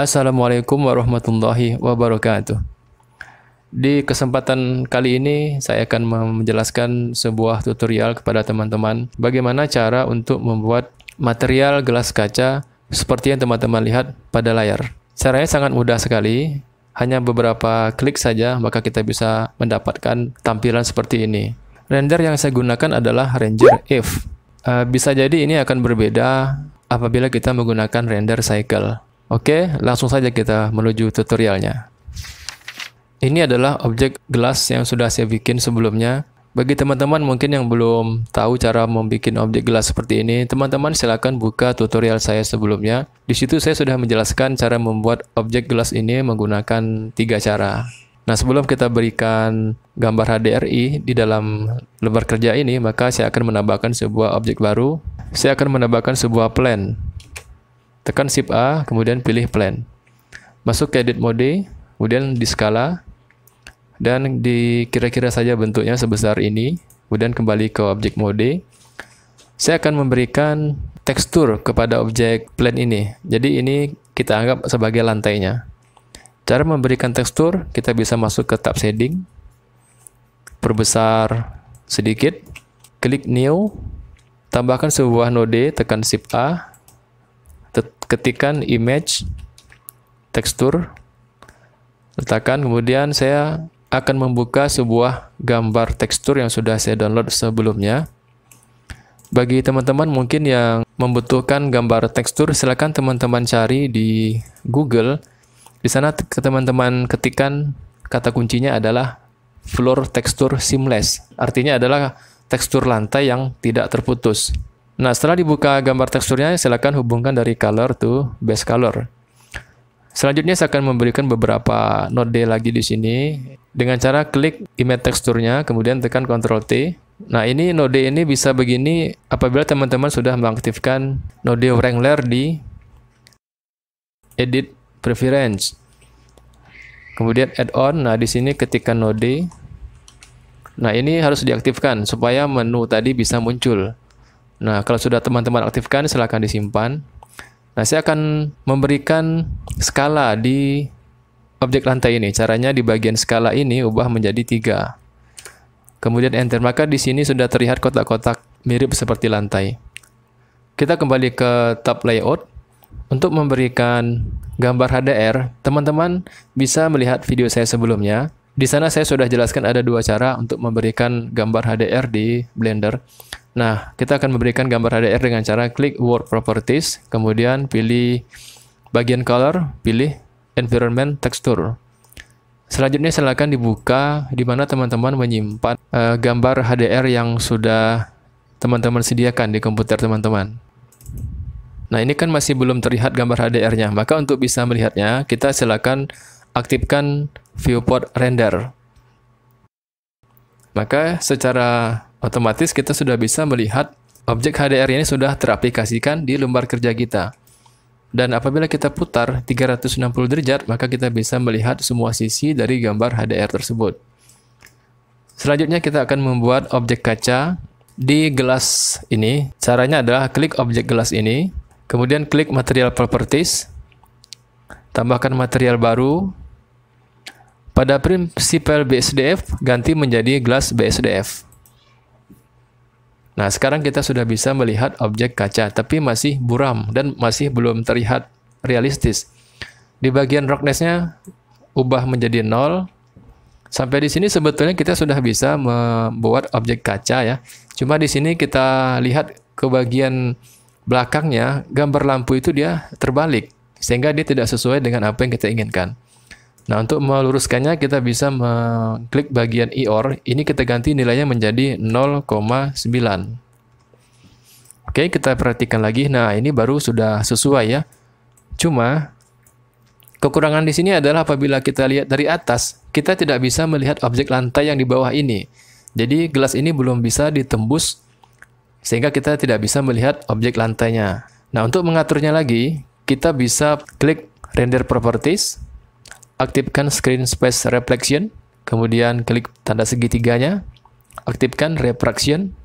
Assalamualaikum warahmatullahi wabarakatuh. Di kesempatan kali ini saya akan menjelaskan sebuah tutorial kepada teman-teman bagaimana cara untuk membuat material gelas kaca seperti yang teman-teman lihat pada layar. Caranya sangat mudah sekali, hanya beberapa klik saja maka kita bisa mendapatkan tampilan seperti ini. Render yang saya gunakan adalah Ranger If. Eh, bisa jadi ini akan berbeda apabila kita menggunakan render cycle. Oke, langsung saja kita menuju tutorialnya. Ini adalah objek gelas yang sudah saya bikin sebelumnya. Bagi teman-teman mungkin yang belum tahu cara membuat objek gelas seperti ini, teman-teman silakan buka tutorial saya sebelumnya. Di situ saya sudah menjelaskan cara membuat objek gelas ini menggunakan tiga cara. Nah, sebelum kita berikan gambar HDRI di dalam lembar kerja ini, maka saya akan menambahkan sebuah objek baru. Saya akan menambahkan sebuah plan Tekan Shift A, kemudian pilih Plan. Masuk ke Edit Mode, kemudian di skala, dan di kira-kira saja bentuknya sebesar ini. Kemudian kembali ke Objek Mode. Saya akan memberikan tekstur kepada objek plan ini. Jadi ini kita anggap sebagai lantainya. Cara memberikan tekstur, kita bisa masuk ke tab shading, perbesar sedikit, klik new, tambahkan sebuah node, tekan shift A, ketikan image tekstur letakkan kemudian saya akan membuka sebuah gambar tekstur yang sudah saya download sebelumnya bagi teman-teman mungkin yang membutuhkan gambar tekstur silakan teman-teman cari di Google di sana teman-teman ketikan kata kuncinya adalah floor texture seamless artinya adalah tekstur lantai yang tidak terputus Nah, setelah dibuka gambar teksturnya, silakan hubungkan dari color to base color. Selanjutnya saya akan memberikan beberapa node lagi di sini dengan cara klik image teksturnya, kemudian tekan Ctrl T. Nah, ini node ini bisa begini apabila teman-teman sudah mengaktifkan node Wrangler di Edit Preference. Kemudian add-on. Nah, di sini ketikkan node. Nah, ini harus diaktifkan supaya menu tadi bisa muncul. Nah, kalau sudah teman-teman aktifkan, silahkan disimpan. Nah, saya akan memberikan skala di objek lantai ini. Caranya di bagian skala ini ubah menjadi tiga. Kemudian enter, maka di sini sudah terlihat kotak-kotak mirip seperti lantai. Kita kembali ke tab layout. Untuk memberikan gambar HDR, teman-teman bisa melihat video saya sebelumnya. Di sana saya sudah jelaskan ada dua cara untuk memberikan gambar HDR di Blender. Nah, kita akan memberikan gambar HDR dengan cara klik World Properties, kemudian pilih bagian color, pilih environment texture. Selanjutnya silakan dibuka di mana teman-teman menyimpan uh, gambar HDR yang sudah teman-teman sediakan di komputer teman-teman. Nah, ini kan masih belum terlihat gambar HDR-nya. Maka untuk bisa melihatnya, kita silakan aktifkan viewport render. Maka secara otomatis kita sudah bisa melihat objek HDR ini sudah teraplikasikan di lembar kerja kita. Dan apabila kita putar 360 derajat, maka kita bisa melihat semua sisi dari gambar HDR tersebut. Selanjutnya kita akan membuat objek kaca di gelas ini. Caranya adalah klik objek gelas ini, kemudian klik material properties, tambahkan material baru, pada prinsipal BSDF ganti menjadi glass BSDF. Nah, sekarang kita sudah bisa melihat objek kaca, tapi masih buram dan masih belum terlihat realistis. Di bagian roughness-nya ubah menjadi nol. Sampai di sini sebetulnya kita sudah bisa membuat objek kaca ya. Cuma di sini kita lihat ke bagian belakangnya, gambar lampu itu dia terbalik sehingga dia tidak sesuai dengan apa yang kita inginkan. Nah, untuk meluruskannya kita bisa mengklik bagian IOR. Ini kita ganti nilainya menjadi 0,9. Oke, kita perhatikan lagi. Nah, ini baru sudah sesuai ya. Cuma kekurangan di sini adalah apabila kita lihat dari atas, kita tidak bisa melihat objek lantai yang di bawah ini. Jadi, gelas ini belum bisa ditembus sehingga kita tidak bisa melihat objek lantainya. Nah, untuk mengaturnya lagi, kita bisa klik render properties aktifkan screen space reflection, kemudian klik tanda segitiganya, aktifkan refraction.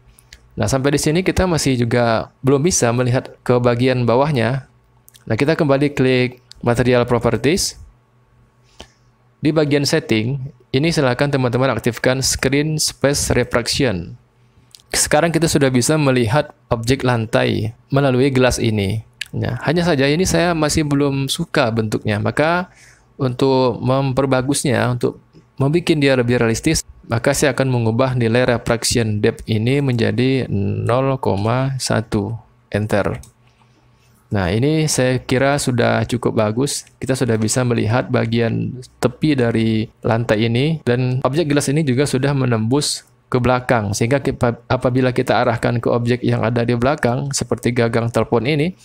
Nah, sampai di sini kita masih juga belum bisa melihat ke bagian bawahnya. Nah, kita kembali klik material properties. Di bagian setting, ini silakan teman-teman aktifkan screen space refraction. Sekarang kita sudah bisa melihat objek lantai melalui gelas ini. Nah, hanya saja ini saya masih belum suka bentuknya, maka untuk memperbagusnya, untuk membuat dia lebih realistis, maka saya akan mengubah nilai refraction depth ini menjadi 0,1 enter. Nah, ini saya kira sudah cukup bagus. Kita sudah bisa melihat bagian tepi dari lantai ini dan objek gelas ini juga sudah menembus ke belakang sehingga apabila kita arahkan ke objek yang ada di belakang seperti gagang telepon ini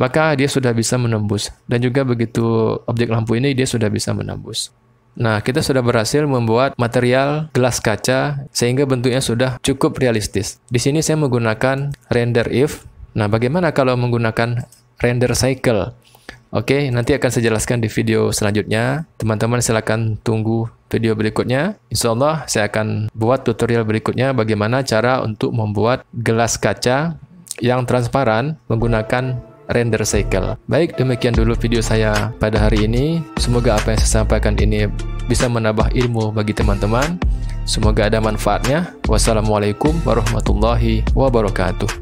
maka dia sudah bisa menembus. Dan juga begitu objek lampu ini dia sudah bisa menembus. Nah, kita sudah berhasil membuat material gelas kaca sehingga bentuknya sudah cukup realistis. Di sini saya menggunakan render if. Nah, bagaimana kalau menggunakan render cycle? Oke, nanti akan saya jelaskan di video selanjutnya. Teman-teman silakan tunggu video berikutnya. Insya Allah saya akan buat tutorial berikutnya bagaimana cara untuk membuat gelas kaca yang transparan menggunakan render cycle. Baik, demikian dulu video saya pada hari ini. Semoga apa yang saya sampaikan ini bisa menambah ilmu bagi teman-teman. Semoga ada manfaatnya. Wassalamualaikum warahmatullahi wabarakatuh.